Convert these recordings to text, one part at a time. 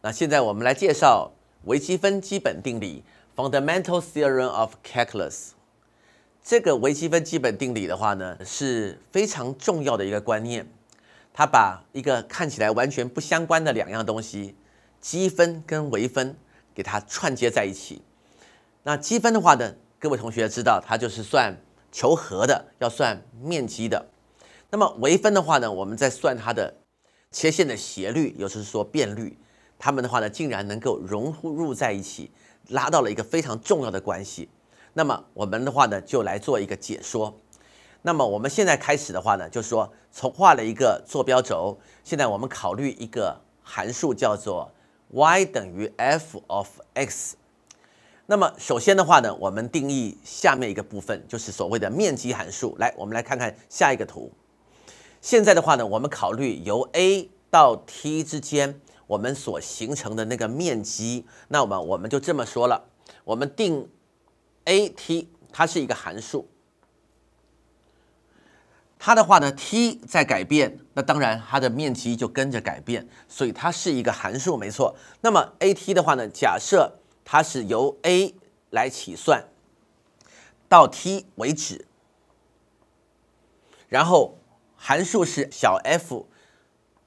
那现在我们来介绍微积分基本定理 （Fundamental Theorem of Calculus）。这个微积分基本定理的话呢，是非常重要的一个观念。它把一个看起来完全不相关的两样东西，积分跟微分，给它串接在一起。那积分的话呢，各位同学知道，它就是算求和的，要算面积的。那么微分的话呢，我们在算它的切线的斜率，也就是说变率。他们的话呢，竟然能够融入在一起，拉到了一个非常重要的关系。那么我们的话呢，就来做一个解说。那么我们现在开始的话呢，就说从画了一个坐标轴，现在我们考虑一个函数叫做 y 等于 f of x。那么首先的话呢，我们定义下面一个部分，就是所谓的面积函数。来，我们来看看下一个图。现在的话呢，我们考虑由 a 到 t 之间。我们所形成的那个面积，那我们我们就这么说了，我们定 a t，它是一个函数，它的话呢 t 在改变，那当然它的面积就跟着改变，所以它是一个函数，没错。那么 a t 的话呢，假设它是由 a 来起算到 t 为止，然后函数是小 f。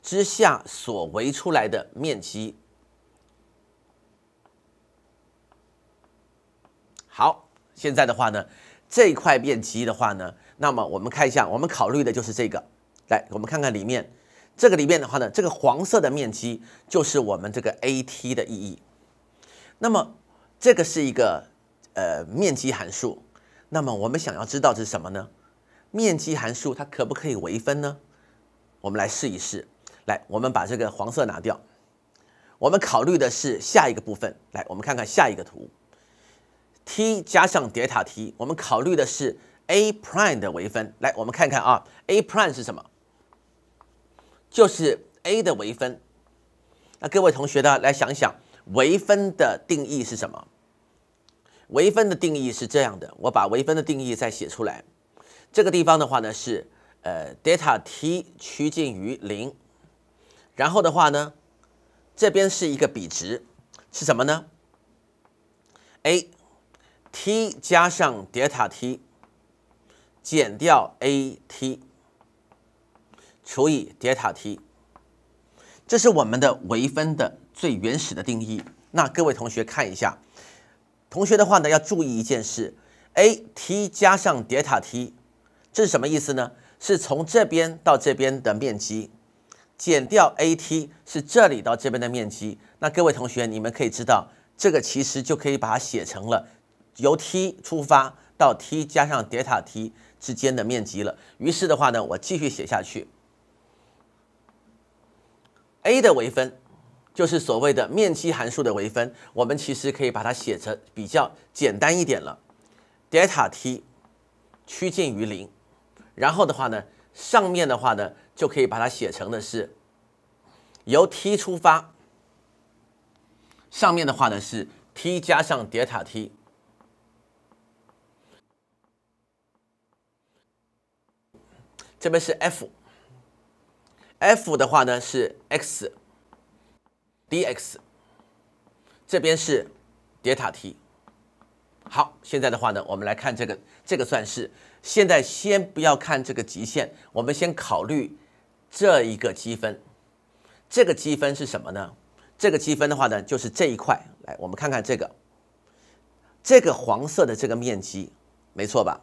之下所围出来的面积。好，现在的话呢，这块面积的话呢，那么我们看一下，我们考虑的就是这个。来，我们看看里面，这个里面的话呢，这个黄色的面积就是我们这个 A T 的意义。那么这个是一个呃面积函数，那么我们想要知道是什么呢？面积函数它可不可以微分呢？我们来试一试。来，我们把这个黄色拿掉。我们考虑的是下一个部分。来，我们看看下一个图，t 加上 delta t，我们考虑的是 a prime 的微分。来，我们看看啊，a prime 是什么？就是 a 的微分。那各位同学呢，来想想微分的定义是什么？微分的定义是这样的，我把微分的定义再写出来。这个地方的话呢，是呃，delta t 趋近于零。然后的话呢，这边是一个比值，是什么呢？a t 加上 delta t 减掉 a t 除以 delta t，这是我们的微分的最原始的定义。那各位同学看一下，同学的话呢要注意一件事：a t 加上 delta t，这是什么意思呢？是从这边到这边的面积。减掉 a t 是这里到这边的面积，那各位同学，你们可以知道，这个其实就可以把它写成了由 t 出发到 t 加上 delta t 之间的面积了。于是的话呢，我继续写下去，a 的微分就是所谓的面积函数的微分，我们其实可以把它写成比较简单一点了，delta t 趋近于零，然后的话呢。上面的话呢，就可以把它写成的是由 t 出发，上面的话呢是 t 加上叠塔 t，这边是 f，f 的话呢是 x，dx，这边是叠塔 t。好，现在的话呢，我们来看这个，这个算式。现在先不要看这个极限，我们先考虑这一个积分。这个积分是什么呢？这个积分的话呢，就是这一块。来，我们看看这个，这个黄色的这个面积，没错吧？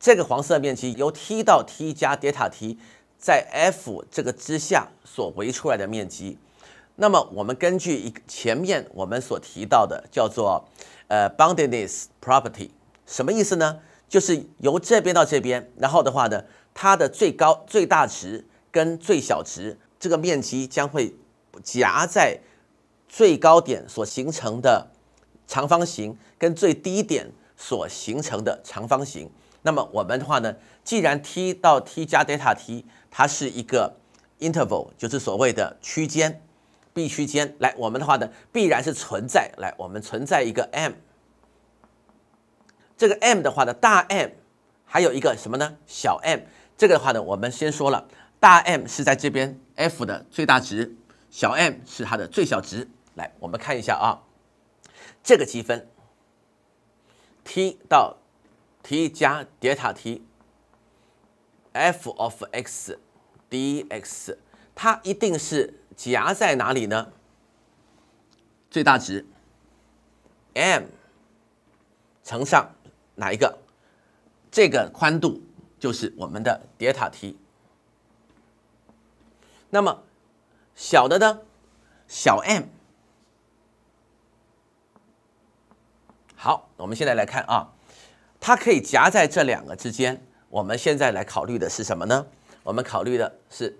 这个黄色面积由 t 到 t 加 delta t，在 f 这个之下所围出来的面积。那么我们根据一前面我们所提到的叫做，呃，boundedness property，什么意思呢？就是由这边到这边，然后的话呢，它的最高最大值跟最小值，这个面积将会夹在最高点所形成的长方形跟最低点所形成的长方形。那么我们的话呢，既然 t 到 t 加 delta t，它是一个 interval，就是所谓的区间。必须间来，我们的话呢，必然是存在。来，我们存在一个 m，这个 m 的话呢，大 M 还有一个什么呢？小 m。这个的话呢，我们先说了，大 M 是在这边 f 的最大值，小 m 是它的最小值。来，我们看一下啊，这个积分 t 到 t 加 l t 塔 t f of x dx，它一定是。夹在哪里呢？最大值 m 乘上哪一个？这个宽度就是我们的 delta t。那么小的呢？小 m。好，我们现在来看啊，它可以夹在这两个之间。我们现在来考虑的是什么呢？我们考虑的是。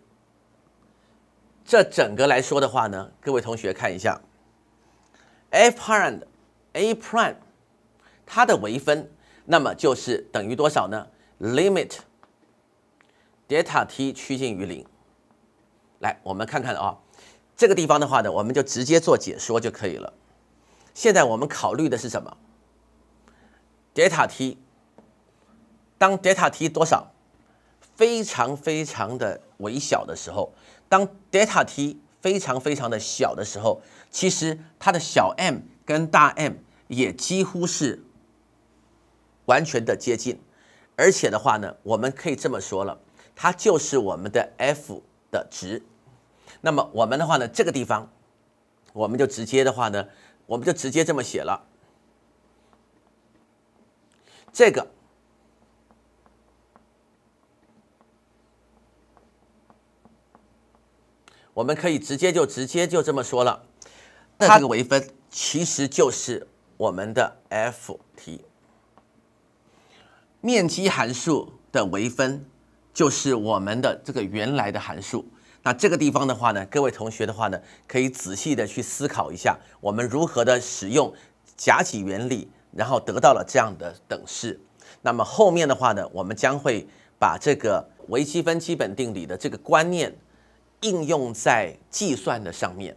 这整个来说的话呢，各位同学看一下 a p r m n a p r i m e 它的微分，那么就是等于多少呢？limit delta t 趋近于零。来，我们看看啊，这个地方的话呢，我们就直接做解说就可以了。现在我们考虑的是什么？delta t，当 delta t 多少，非常非常的微小的时候。当 delta t 非常非常的小的时候，其实它的小 m 跟大 m 也几乎是完全的接近，而且的话呢，我们可以这么说了，它就是我们的 f 的值。那么我们的话呢，这个地方我们就直接的话呢，我们就直接这么写了，这个。我们可以直接就直接就这么说了，这个微分其实就是我们的 F t 面积函数的微分，就是我们的这个原来的函数。那这个地方的话呢，各位同学的话呢，可以仔细的去思考一下，我们如何的使用甲己原理，然后得到了这样的等式。那么后面的话呢，我们将会把这个微积分基本定理的这个观念。应用在计算的上面。